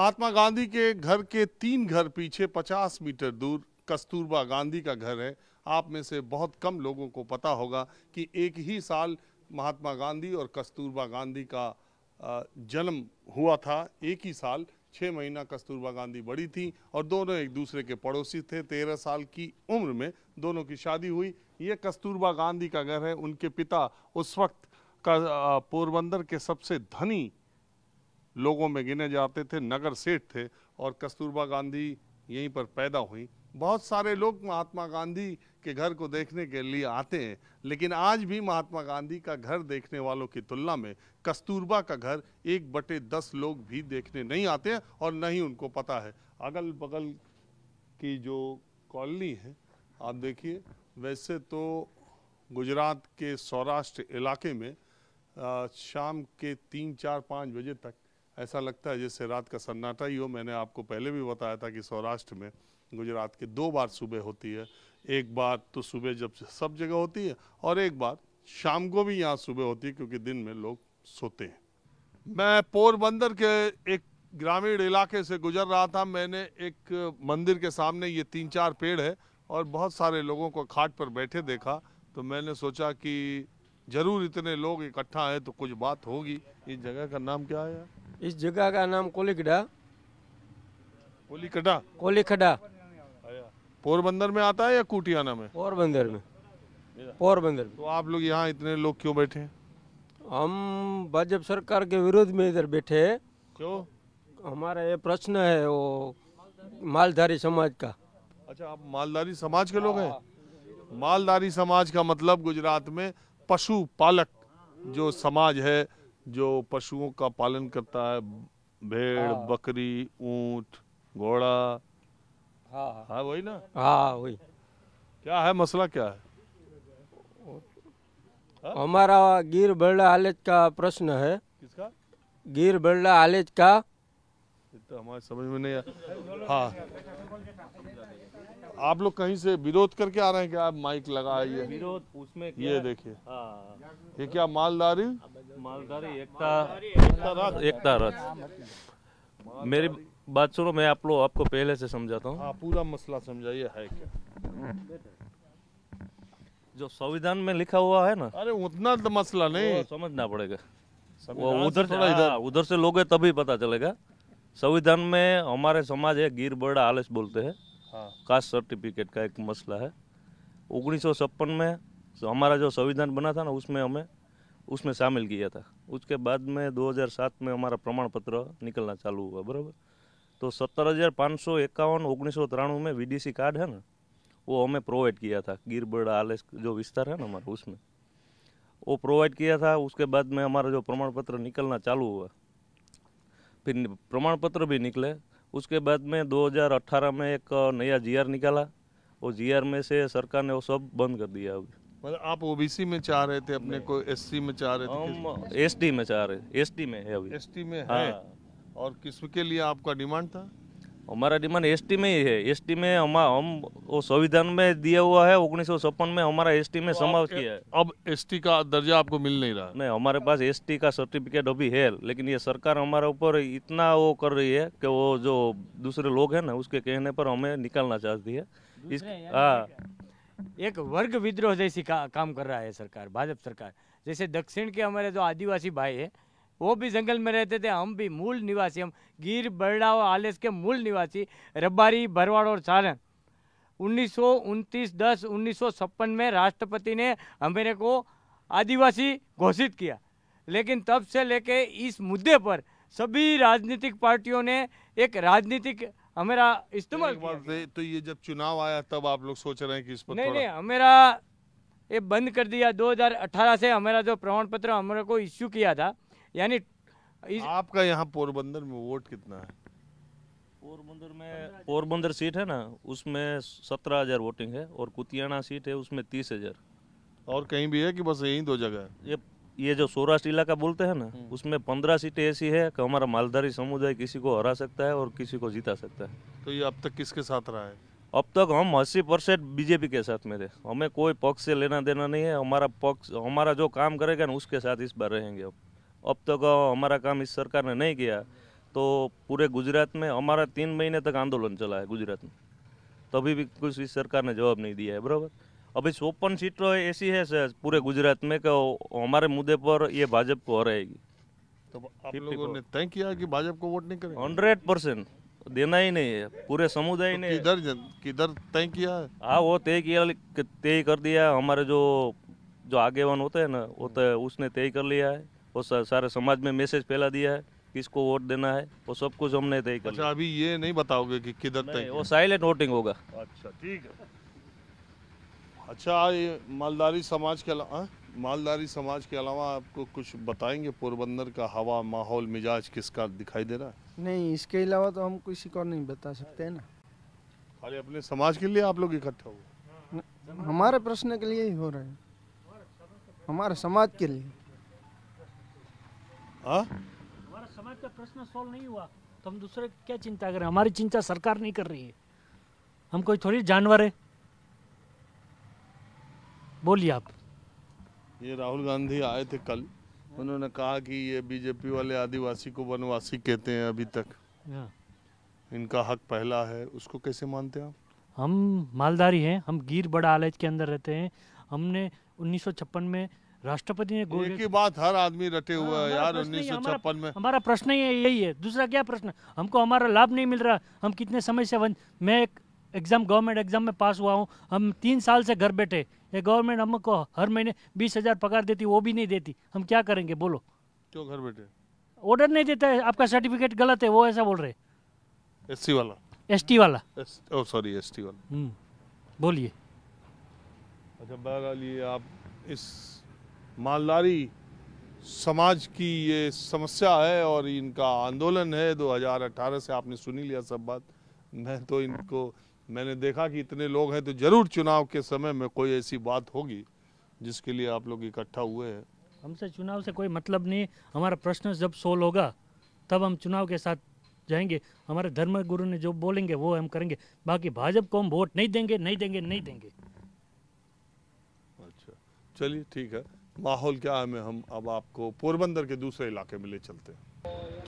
महात्मा गांधी के घर के तीन घर पीछे 50 मीटर दूर कस्तूरबा गांधी का घर है आप में से बहुत कम लोगों को पता होगा कि एक ही साल महात्मा गांधी और कस्तूरबा गांधी का जन्म हुआ था एक ही साल छः महीना कस्तूरबा गांधी बड़ी थी और दोनों एक दूसरे के पड़ोसी थे तेरह साल की उम्र में दोनों की शादी हुई ये कस्तूरबा गांधी का घर है उनके पिता उस वक्त का पोरबंदर के सबसे धनी लोगों में गिने जाते थे नगर सेठ थे और कस्तूरबा गांधी यहीं पर पैदा हुई बहुत सारे लोग महात्मा गांधी के घर को देखने के लिए आते हैं लेकिन आज भी महात्मा गांधी का घर देखने वालों की तुलना में कस्तूरबा का घर एक बटे दस लोग भी देखने नहीं आते हैं और न ही उनको पता है अगल बगल की जो कॉलोनी है आप देखिए वैसे तो गुजरात के सौराष्ट्र इलाके में शाम के तीन चार पाँच बजे तक ऐसा लगता है जैसे रात का सन्नाटा ही हो मैंने आपको पहले भी बताया था कि सौराष्ट्र में गुजरात के दो बार सुबह होती है एक बार तो सुबह जब सब जगह होती है और एक बार शाम को भी यहाँ सुबह होती है क्योंकि दिन में लोग सोते हैं मैं पोरबंदर के एक ग्रामीण इलाके से गुजर रहा था मैंने एक मंदिर के सामने ये तीन चार पेड़ है और बहुत सारे लोगों को खाट पर बैठे देखा तो मैंने सोचा कि ज़रूर इतने लोग इकट्ठा हैं तो कुछ बात होगी इस जगह का नाम क्या है यार इस जगह का नाम कोलीखडा कोलीखडा कोलीखडा पोरबंदर में आता है या कुटियाना में पोरबंदर में पोरबंदर तो आप लोग यहाँ इतने लोग क्यों बैठे हम भाजपा सरकार के विरोध में इधर बैठे हैं क्यों हमारा ये प्रश्न है वो मालधारी समाज का अच्छा आप मालधारी समाज के लोग हैं हाँ। मालधारी समाज का मतलब गुजरात में पशु पालक जो समाज है जो पशुओं का पालन करता है भेड़ हाँ। बकरी ऊंट घोड़ा हाँ हाँ, हाँ वही ना हाँ वही क्या है मसला क्या है हा? हमारा गिर बड़ा आलेज का प्रश्न है किसका गिर बड़ा आलेज का तो हमारे समझ में नहीं आया हाँ आप लोग कहीं से विरोध करके आ रहे हैं क्या माइक माइक ये विरोध उसमें ये देखिए हाँ। ये क्या मालदारी मालधारी एकता एकता रथ मेरी बात सुनो मैं आप लोग आपको पहले से समझाता हूँ हाँ, पूरा मसला समझाइए है क्या जो संविधान में लिखा हुआ है ना अरे उतना तो मसला नहीं समझना पड़ेगा वो उधर से इधर हाँ, उधर से लोगे तभी पता चलेगा संविधान में हमारे समाज है गिर बड़ा आलस बोलते है हाँ। कास्ट सर्टिफिकेट का एक मसला है उन्नीस में हमारा जो संविधान बना था ना उसमें हमें उसमें शामिल किया था उसके बाद में 2007 में हमारा प्रमाण पत्र निकलना चालू हुआ बराबर तो सत्तर हज़ार पाँच सौ इक्यावन उन्नीस सौ तिरानवे में सी कार्ड है ना वो हमें प्रोवाइड किया था गिरबड़ा आलेस जो विस्तार है ना हमारा उसमें वो प्रोवाइड किया था उसके बाद में हमारा जो प्रमाण पत्र निकलना चालू हुआ फिर प्रमाण पत्र भी निकले उसके बाद में 2018 में एक नया जीआर निकाला और जीआर में से सरकार ने वो सब बंद कर दिया अभी मतलब आप ओबीसी में चाह रहे थे अपने को एससी में चाह रहे थे एस टी में चाह रहे एस टी में है अभी एस टी में है हाँ। और किसके लिए आपका डिमांड था हमारा डिमांड एसटी में ही है एसटी में हम हम वो संविधान में दिया हुआ है उन्नीस में हमारा एसटी में तो समाप्त किया है अब एसटी का दर्जा आपको मिल नहीं रहा नहीं हमारे पास एसटी का सर्टिफिकेट अभी है लेकिन ये सरकार हमारे ऊपर इतना वो कर रही है कि वो जो दूसरे लोग हैं ना उसके कहने पर हमें निकालना चाहती है इस हाँ एक वर्ग विद्रोह जैसी का, काम कर रहा है सरकार भाजपा सरकार जैसे दक्षिण के हमारे जो आदिवासी भाई है वो भी जंगल में रहते थे हम भी मूल निवासी हम गिर बरड़ा और आलेस के मूल निवासी रब्बारी भरवाड़ और सारण उन्नीस सौ उनतीस दस उन्नीस सौ छप्पन में राष्ट्रपति ने हमेरे को आदिवासी घोषित किया लेकिन तब से लेके इस मुद्दे पर सभी राजनीतिक पार्टियों ने एक राजनीतिक हमेरा इस्तेमाल तो ये जब चुनाव आया तब आप लोग सोच रहे हैं कि इस पर नहीं नहीं हमेरा ये बंद कर दिया 2018 से हमारा जो प्रमाण पत्र हमारे को इश्यू किया था यानी इस... आपका यहाँ पोरबंदर में वोट कितना है पोरबंदर में पोरबंदर सीट है ना उसमें सत्रह हजार वोटिंग है और कुतियाना सीट है उसमें तीस हजार और कहीं भी है कि बस यही दो जगह है ये ये जो सौराष्ट्र इलाका बोलते हैं ना हम्म। उसमें पंद्रह सीटें ऐसी है कि हमारा मालधारी समुदाय किसी को हरा सकता है और किसी को जीता सकता है तो ये अब तक किसके साथ रहा है अब तक हम अस्सी परसेंट बीजेपी के साथ में थे हमें कोई पक्ष से लेना देना नहीं है हमारा पक्ष हमारा जो काम करेगा ना उसके साथ इस बार रहेंगे अब अब तक हमारा काम इस सरकार ने नहीं किया तो पूरे गुजरात में हमारा तीन महीने तक आंदोलन चला है गुजरात में तभी भी कुछ इस सरकार ने जवाब नहीं दिया है बराबर अभी चौपन सीट तो ऐसी है सर पूरे गुजरात में कि हमारे मुद्दे पर ये भाजपा को हराएगी तो आप लोगों ने तय किया कि भाजपा को वोट नहीं करेंगे हंड्रेड परसेंट देना ही नहीं है पूरे समुदाय तो ने किधर किधर तय किया है हाँ वो तय किया तय कर दिया हमारे जो जो आगे वन होते हैं ना वो तो उसने तय कर लिया है वो सारे समाज में मैसेज फैला दिया है किसको वोट देना है वो सब कुछ हमने तय कर अच्छा अभी ये नहीं बताओगे कि किधर तय वो साइलेंट वोटिंग होगा अच्छा ठीक है अच्छा मालदारी समाज के अलावा हाँ? मालदारी समाज के अलावा आपको कुछ बताएंगे पोरबंदर का हवा माहौल मिजाज किसका दिखाई दे रहा है नहीं इसके अलावा तो हम किसी को नहीं बता सकते है ना अरे अपने समाज के लिए आप लोग इकट्ठे हो हमारे प्रश्न के लिए ही हो रहे हैं हमारे समाज के लिए हाँ? हमारा समाज का प्रश्न सोल्व नहीं हुआ तो हम दूसरे क्या चिंता करें हमारी चिंता सरकार नहीं कर रही है हम कोई थोड़ी जानवर है बोलिए आप ये राहुल गांधी आए थे कल उन्होंने कहा कि ये बीजेपी वाले आदिवासी को वनवासी कहते हैं अभी तक हाँ। इनका हक पहला है उसको कैसे मानते हैं आप हम मालदारी हैं हम गिर बड़ा आलेज के अंदर रहते हैं हमने उन्नीस में राष्ट्रपति ने गोल की बात हर आदमी रटे हुए हाँ, है यार उन्नीस सौ में हमारा प्रश्न ही यही है दूसरा क्या प्रश्न हमको हमारा लाभ नहीं मिल रहा हम कितने समय से वन... मैं एक एग्जाम गवर्नमेंट एग्जाम में पास हुआ हूँ हम तीन साल से घर बैठे ये गवर्नमेंट हमको हर महीने बीस हज़ार पगार देती वो भी नहीं देती हम क्या करेंगे बोलो क्यों घर बैठे ऑर्डर नहीं देता है आपका सर्टिफिकेट गलत है वो ऐसा बोल रहे एस वाला एस वाला ओ सॉरी एस वाला हम्म, बोलिए अच्छा बहरहाल ये आप इस मालदारी समाज की ये समस्या है और इनका आंदोलन है 2018 से आपने सुनी लिया सब बात मैं तो इनको मैंने देखा कि इतने लोग हैं तो ज़रूर चुनाव के समय में कोई ऐसी बात होगी जिसके लिए आप लोग इकट्ठा हुए हैं हमसे चुनाव से कोई मतलब नहीं हमारा प्रश्न जब सोल्व होगा तब हम चुनाव के साथ जाएंगे हमारे धर्म गुरु ने जो बोलेंगे वो हम करेंगे बाकी भाजपा को हम वोट नहीं देंगे नहीं देंगे नहीं देंगे अच्छा चलिए ठीक है माहौल क्या है हम अब आपको पोरबंदर के दूसरे इलाके में ले चलते हैं